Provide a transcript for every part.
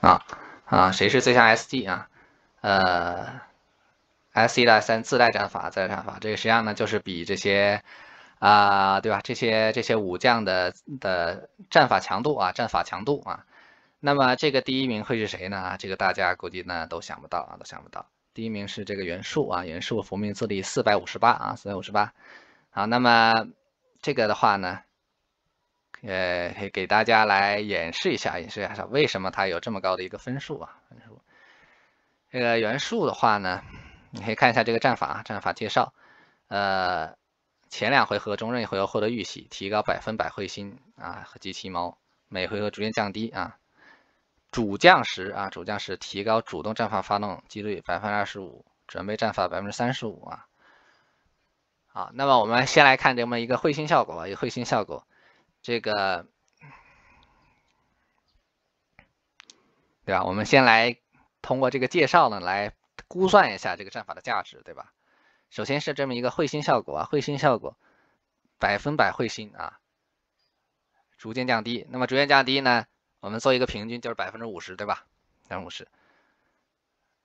啊啊，谁是最强 S 级啊？呃，S 一到 S 三自带战法，自带战法，这个实际上呢就是比这些啊，对吧？这些这些武将的的战法强度啊，战法强度啊。那么这个第一名会是谁呢？这个大家估计呢都想不到啊，都想不到。第一名是这个袁术啊，袁术福命自立四百五十八啊，四百五十八。好，那么这个的话呢？呃，给大家来演示一下，演示一下为什么它有这么高的一个分数啊？分数，这个元素的话呢，你可以看一下这个战法，战法介绍。呃，前两回合中任意回合获得玉玺，提高百分百会心啊和机器猫，每回合逐渐降低啊。主将时啊，主将时提高主动战法发动几率百分之二十五，准备战法百分之三十五啊。好，那么我们先来看这么一个会心效果一个会心效果。这个，对吧？我们先来通过这个介绍呢，来估算一下这个战法的价值，对吧？首先是这么一个会心效果啊，会心效果百分百会心啊，逐渐降低。那么逐渐降低呢，我们做一个平均，就是百分之五十，对吧？百分之五十。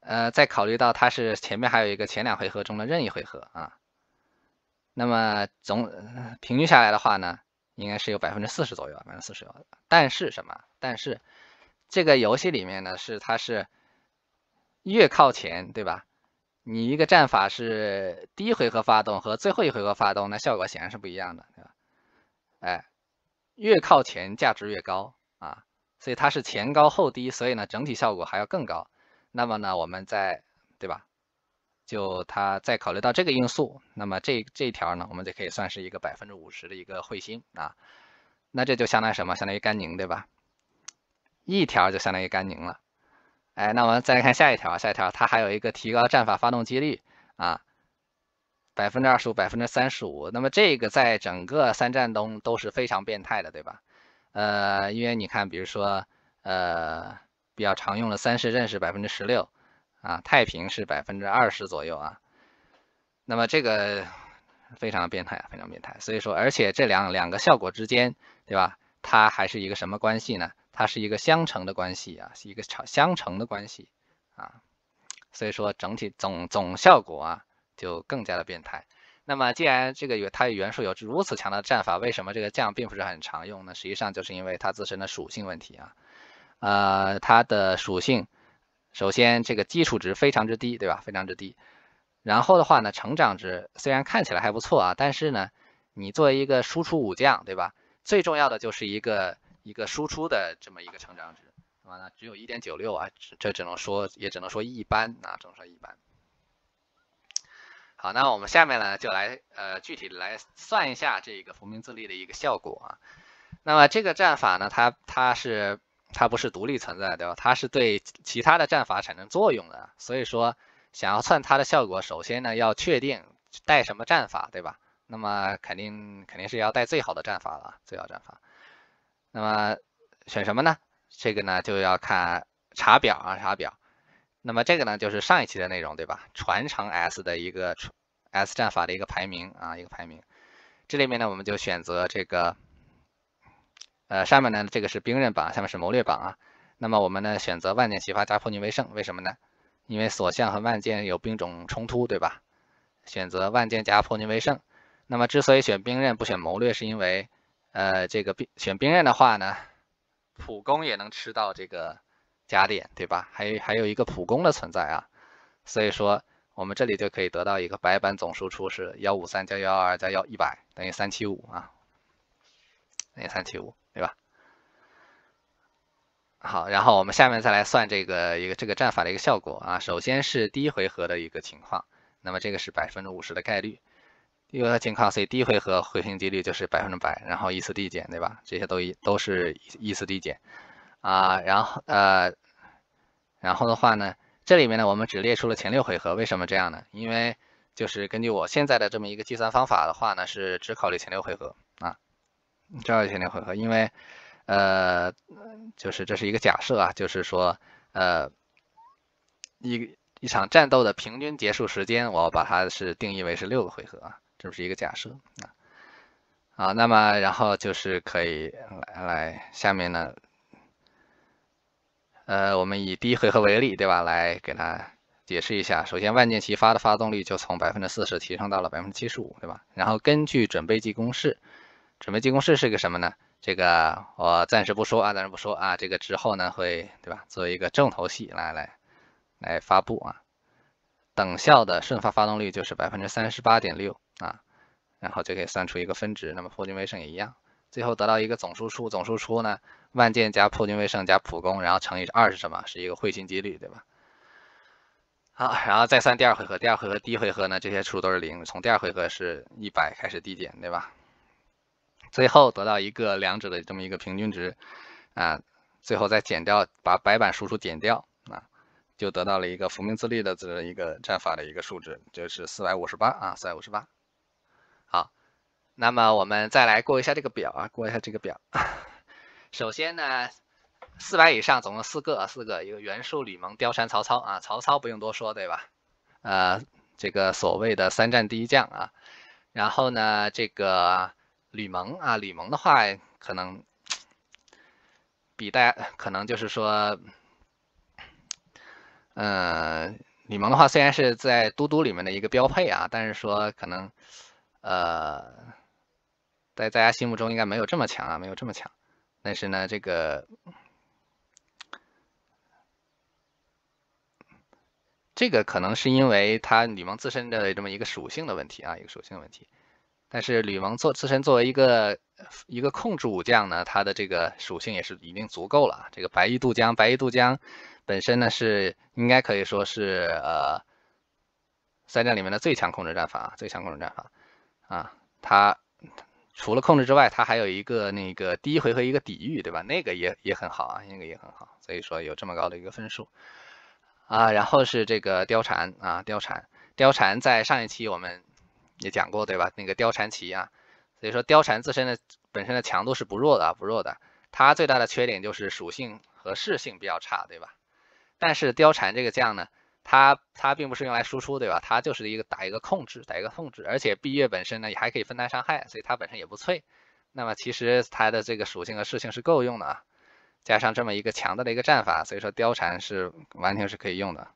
呃，再考虑到它是前面还有一个前两回合中的任意回合啊，那么总平均下来的话呢？应该是有百分之四十左右，百分之四十左右。但是什么？但是这个游戏里面呢，是它是越靠前，对吧？你一个战法是第一回合发动和最后一回合发动，那效果显然是不一样的，对吧？哎，越靠前价值越高啊，所以它是前高后低，所以呢整体效果还要更高。那么呢，我们在对吧？就它再考虑到这个因素，那么这这一条呢，我们就可以算是一个百分之五十的一个彗星啊，那这就相当于什么？相当于甘宁，对吧？一条就相当于甘宁了。哎，那我们再来看下一条啊，下一条它还有一个提高战法发动机率啊，百分之二十五，百分之三十五。那么这个在整个三战中都是非常变态的，对吧？呃，因为你看，比如说呃比较常用的三式认识百分之十六。啊，太平是百分之二十左右啊，那么这个非常变态，非常变态。所以说，而且这两两个效果之间，对吧？它还是一个什么关系呢？它是一个相乘的关系啊，是一个相相乘的关系啊。所以说，整体总总效果啊，就更加的变态。那么，既然这个有它元素有如此强大的战法，为什么这个将并不是很常用呢？实际上就是因为它自身的属性问题啊，呃，它的属性。首先，这个基础值非常之低，对吧？非常之低。然后的话呢，成长值虽然看起来还不错啊，但是呢，你作为一个输出武将，对吧？最重要的就是一个一个输出的这么一个成长值，完了只有一点九六啊，这只能说，也只能说一般啊，只能说一般。好，那我们下面呢，就来呃具体来算一下这个“扶民自立”的一个效果啊。那么这个战法呢，它它是。它不是独立存在的，对吧？它是对其他的战法产生作用的，所以说想要算它的效果，首先呢要确定带什么战法，对吧？那么肯定肯定是要带最好的战法了，最好战法。那么选什么呢？这个呢就要看查表啊，查表。那么这个呢就是上一期的内容，对吧？传承 S 的一个 S 战法的一个排名啊，一个排名。这里面呢我们就选择这个。呃，上面呢这个是兵刃榜，下面是谋略榜啊。那么我们呢选择万箭齐发加破军为胜，为什么呢？因为所向和万箭有兵种冲突，对吧？选择万箭加破军为胜。那么之所以选兵刃不选谋略，是因为，呃，这个兵选兵刃的话呢，普攻也能吃到这个加点，对吧？还有还有一个普攻的存在啊。所以说我们这里就可以得到一个白板总输出是幺五三加幺二加幺一百等于三七五啊。零三七五，对吧？好，然后我们下面再来算这个一个这个战法的一个效果啊。首先是第一回合的一个情况，那么这个是百分之五十的概率。第一回合情况，所以第一回合回形几率就是百分之百，然后依次递减，对吧？这些都一都是依次递减啊。然后呃，然后的话呢，这里面呢我们只列出了前六回合，为什么这样呢？因为就是根据我现在的这么一个计算方法的话呢，是只考虑前六回合。这好一千零回合，因为，呃，就是这是一个假设啊，就是说，呃，一一场战斗的平均结束时间，我把它是定义为是六个回合啊，这是一个假设啊，啊，那么然后就是可以来来下面呢，呃，我们以第一回合为例，对吧？来给它解释一下。首先，万箭齐发的发动率就从百分之四十提升到了百分之七十五，对吧？然后根据准备计公式。准备进攻式是个什么呢？这个我暂时不说啊，暂时不说啊。这个之后呢，会对吧？做一个重头戏来来来发布啊。等效的瞬发发动率就是百分之三十八点六啊，然后就可以算出一个分值。那么破军威胜也一样，最后得到一个总输出。总输出呢，万箭加破军威胜加普攻，然后乘以二是什么？是一个会心几率，对吧？好，然后再算第二回合。第二回合第一回合呢，这些数出都是零，从第二回合是一百开始递减，对吧？最后得到一个两者的这么一个平均值，啊，最后再减掉，把白板输出减掉啊，就得到了一个福明自律的这一个战法的一个数值，就是四百五十八啊，四百五十八。好，那么我们再来过一下这个表啊，过一下这个表。首先呢，四百以上总共四个，四个，一个袁术、吕蒙、貂蝉、曹操啊，曹操不用多说对吧？呃，这个所谓的三战第一将啊，然后呢，这个。吕蒙啊，吕蒙的话可能比大家可能就是说，嗯，吕蒙的话虽然是在嘟嘟里面的一个标配啊，但是说可能呃，在大家心目中应该没有这么强啊，没有这么强。但是呢，这个这个可能是因为他吕蒙自身的这么一个属性的问题啊，一个属性的问题。但是吕蒙做自身作为一个一个控制武将呢，他的这个属性也是已经足够了。这个白衣渡江，白衣渡江本身呢是应该可以说是呃三战里面的最强控制战法，最强控制战法啊。他除了控制之外，他还有一个那个第一回合一个抵御，对吧？那个也也很好啊，那个也很好。所以说有这么高的一个分数啊。然后是这个貂蝉啊，貂蝉，貂蝉在上一期我们。也讲过对吧？那个貂蝉棋啊，所以说貂蝉自身的本身的强度是不弱的啊，不弱的。它最大的缺点就是属性和适性比较差，对吧？但是貂蝉这个将呢，它它并不是用来输出，对吧？它就是一个打一个控制，打一个控制，而且碧月本身呢也还可以分担伤害，所以它本身也不脆。那么其实它的这个属性和适性是够用的啊，加上这么一个强大的一个战法，所以说貂蝉是完全是可以用的。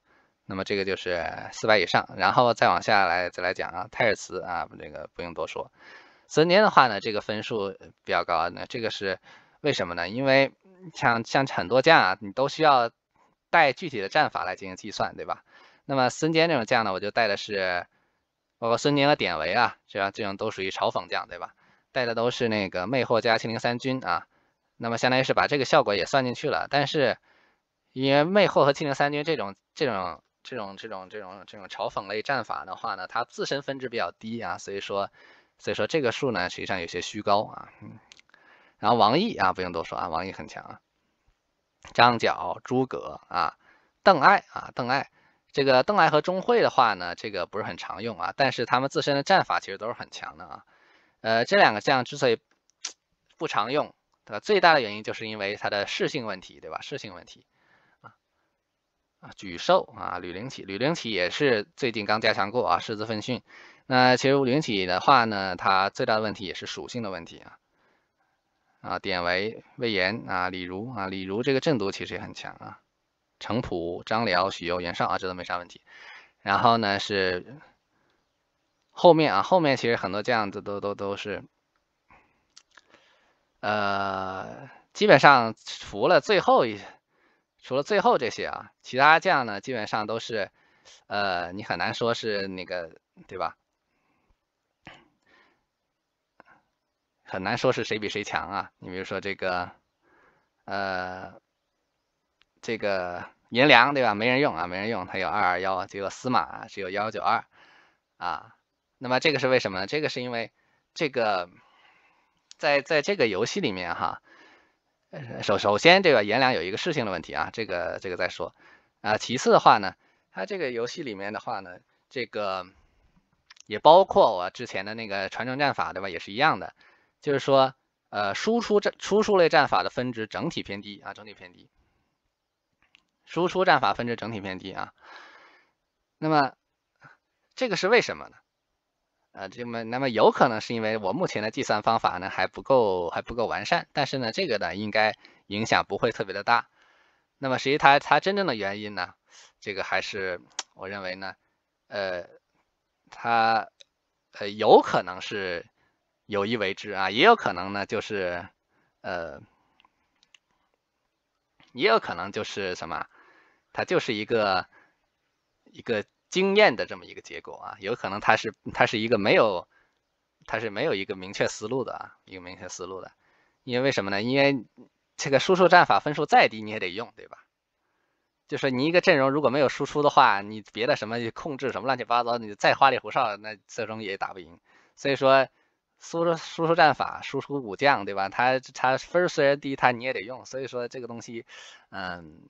那么这个就是四百以上，然后再往下来再来讲啊，泰尔茨啊，这个不用多说。孙坚的话呢，这个分数比较高，那这个是为什么呢？因为像像很多将啊，你都需要带具体的战法来进行计算，对吧？那么孙坚这种将呢，我就带的是，包括孙坚和典韦啊，是吧？这种都属于嘲讽将，对吧？带的都是那个魅惑加七零三军啊，那么相当于是把这个效果也算进去了。但是因为魅惑和七零三军这种这种这种这种这种这种嘲讽类战法的话呢，它自身分值比较低啊，所以说，所以说这个数呢实际上有些虚高啊。嗯，然后王毅啊，不用多说啊，王毅很强啊。张角、诸葛啊，邓艾啊，邓艾，这个邓艾和钟会的话呢，这个不是很常用啊，但是他们自身的战法其实都是很强的啊。呃，这两个将之所以不常用，对吧？最大的原因就是因为他的士性问题，对吧？士性问题。啊，沮授啊，吕玲奇，吕玲奇也是最近刚加强过啊，师资分训。那其实吕玲奇的话呢，他最大的问题也是属性的问题啊。啊，典韦、魏延啊，李儒啊，李儒这个正读其实也很强啊。程普、张辽、许攸、袁绍啊，这都没啥问题。然后呢是后面啊，后面其实很多这样子都都都是，呃，基本上除了最后一。除了最后这些啊，其他将呢基本上都是，呃，你很难说是那个，对吧？很难说是谁比谁强啊。你比如说这个，呃，这个银良，对吧？没人用啊，没人用。他有二二幺啊，只有司马只有幺九二啊。那么这个是为什么呢？这个是因为这个在在这个游戏里面哈。首首先，这个颜良有一个事情的问题啊，这个这个再说啊。其次的话呢，它这个游戏里面的话呢，这个也包括我之前的那个传承战法，对吧？也是一样的，就是说，呃，输出战输出类战法的分值整体偏低啊，整体偏低。输出战法分值整体偏低啊。那么这个是为什么呢？呃，这么那么有可能是因为我目前的计算方法呢还不够还不够完善，但是呢，这个呢应该影响不会特别的大。那么，实际它它真正的原因呢，这个还是我认为呢，呃，它呃有可能是有意为之啊，也有可能呢就是呃，也有可能就是什么，它就是一个一个。经验的这么一个结果啊，有可能他是他是一个没有，他是没有一个明确思路的啊，一个明确思路的，因为什么呢？因为这个输出战法分数再低你也得用，对吧？就是你一个阵容如果没有输出的话，你别的什么控制什么乱七八糟，你再花里胡哨，那最终也打不赢。所以说，输出输出战法、输出武将，对吧？他他分虽然低，他你也得用。所以说这个东西，嗯，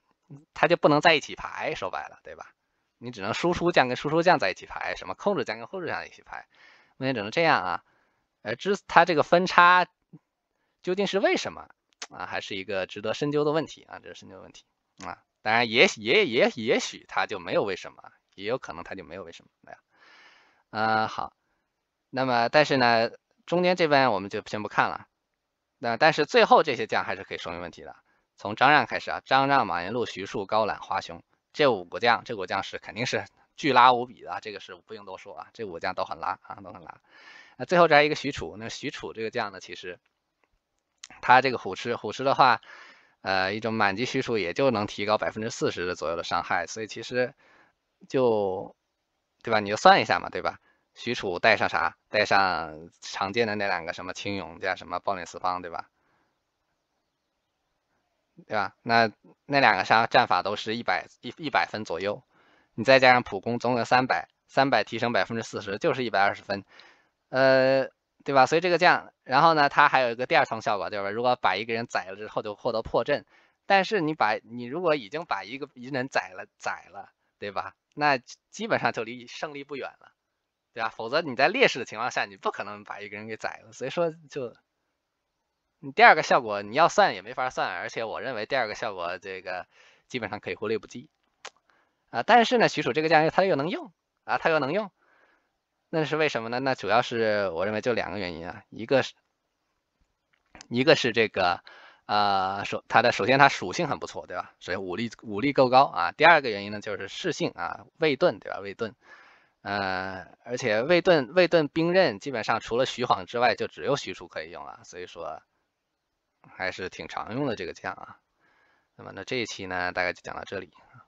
他就不能在一起排，说白了，对吧？你只能输出将跟输出将在一起排，什么控制将跟控制将一起排，目前只能这样啊。呃，之他这个分差究竟是为什么啊？还是一个值得深究的问题啊，这是深究问题啊。当然，也也也也许他就没有为什么，也有可能他就没有为什么。没有。嗯，好。那么，但是呢，中间这边我们就先不看了。那但是最后这些将还是可以说明问题的。从张让开始啊，张让、马云禄、徐庶、高览、华雄。这五个将，这五个将是肯定是巨拉无比的，这个是不用多说啊，这五个将都很拉啊，都很拉。那最后再一个许褚，那许褚这个将呢，其实他这个虎痴，虎痴的话，呃，一种满级许褚也就能提高百分之四十的左右的伤害，所以其实就对吧？你就算一下嘛，对吧？许褚带上啥？带上常见的那两个什么青勇加什么暴虐四方，对吧？对吧？那那两个杀战法都是一百一一百分左右，你再加上普攻，总得三百三百，提升百分之四十，就是一百二十分，呃，对吧？所以这个将，然后呢，它还有一个第二层效果，对吧？如果把一个人宰了之后，就获得破阵。但是你把你如果已经把一个敌人宰了宰了，对吧？那基本上就离胜利不远了，对吧？否则你在劣势的情况下，你不可能把一个人给宰了。所以说就。你第二个效果你要算也没法算，而且我认为第二个效果这个基本上可以忽略不计啊。但是呢，许褚这个将他又能用啊，他又能用，那是为什么呢？那主要是我认为就两个原因啊，一个是一个是这个啊，首他的首先他属性很不错，对吧？所以武力武力够高啊。第二个原因呢，就是适性啊，畏盾，对吧？畏盾，嗯，而且魏盾魏盾兵刃基本上除了徐晃之外，就只有许褚可以用了，所以说。还是挺常用的这个酱啊，那么那这一期呢，大概就讲到这里啊。